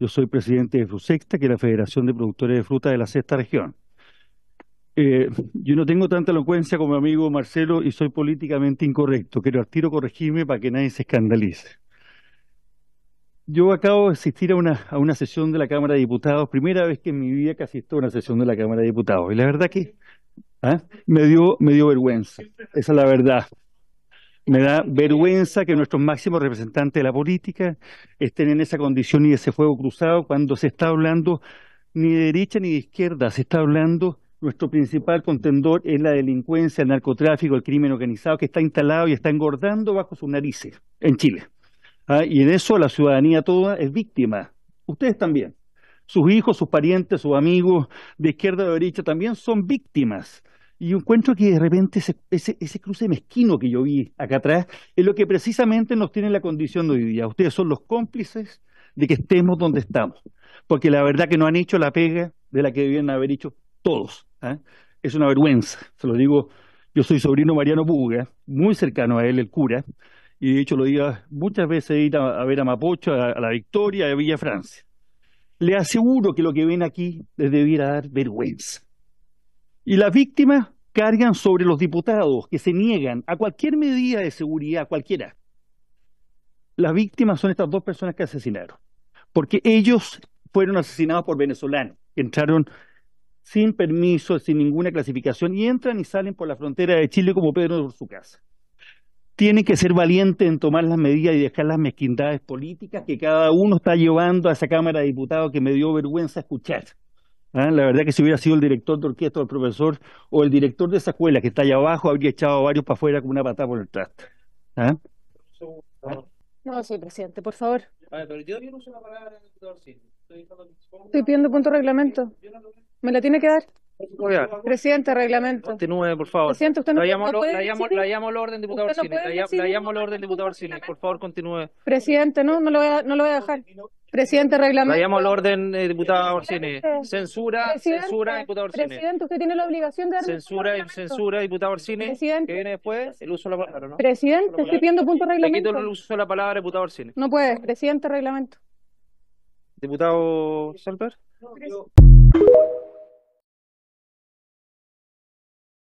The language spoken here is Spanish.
Yo soy presidente de Sexta, que es la Federación de Productores de Fruta de la Sexta Región. Eh, yo no tengo tanta elocuencia como mi amigo Marcelo y soy políticamente incorrecto. Quiero al tiro corregirme para que nadie se escandalice. Yo acabo de asistir a una, sesión de la Cámara de Diputados, primera vez que en mi vida que asisto a una sesión de la Cámara de Diputados. Y la verdad que ¿ah? me, dio, me dio vergüenza, esa es la verdad. Me da vergüenza que nuestros máximos representantes de la política estén en esa condición y ese fuego cruzado cuando se está hablando ni de derecha ni de izquierda, se está hablando nuestro principal contendor es la delincuencia, el narcotráfico, el crimen organizado que está instalado y está engordando bajo sus narices en Chile. Ah, y en eso la ciudadanía toda es víctima. Ustedes también. Sus hijos, sus parientes, sus amigos de izquierda o de derecha también son víctimas y encuentro que de repente ese, cruce mezquino que yo vi acá atrás es lo que precisamente nos tiene la condición de hoy día. Ustedes son los cómplices de que estemos donde estamos, porque la verdad que no han hecho la pega de la que debían haber hecho todos. ¿ah? Es una vergüenza, se lo digo, yo soy sobrino Mariano Puga, muy cercano a él, el cura, y de hecho lo digo muchas veces, ir a, ver a Mapocho, a, a, La Victoria, a Villa Francia. Le aseguro que lo que ven aquí les debiera dar vergüenza y las víctimas cargan sobre los diputados que se niegan a cualquier medida de seguridad, cualquiera. Las víctimas son estas dos personas que asesinaron, porque ellos fueron asesinados por venezolanos, que entraron sin permiso, sin ninguna clasificación, y entran y salen por la frontera de Chile como Pedro por su casa. Tienen que ser valientes en tomar las medidas y dejar las mezquindades políticas que cada uno está llevando a esa Cámara de Diputados que me dio vergüenza escuchar. La verdad que si hubiera sido el director de orquesta o el profesor o el director de esa escuela que está allá abajo, habría echado a varios para afuera con una patada por el traste. No, sí, presidente, por favor. yo, yo la palabra en Estoy, pidiendo punto reglamento. ¿Me la tiene que dar? Presidente, reglamento. Continúe, por favor. Presidente, la llamo, la, llamo, al orden, diputado Orsini. la, llamo al orden, diputado Orsini. Por favor, continúe. Presidente, no, no lo voy a, no lo voy a dejar. Presidente, reglamento. Vayamos al orden, eh, diputado Orsini. Censura, censura, diputado Orsini. Presidente, usted tiene la obligación de dar Censura, y censura, diputado Orsini. Presidente. Que viene después el uso de la palabra, ¿no? Presidente, estoy pidiendo punto reglamento. Le quito el uso de la palabra, diputado Orsini. No puede, presidente, reglamento. Diputado Salper.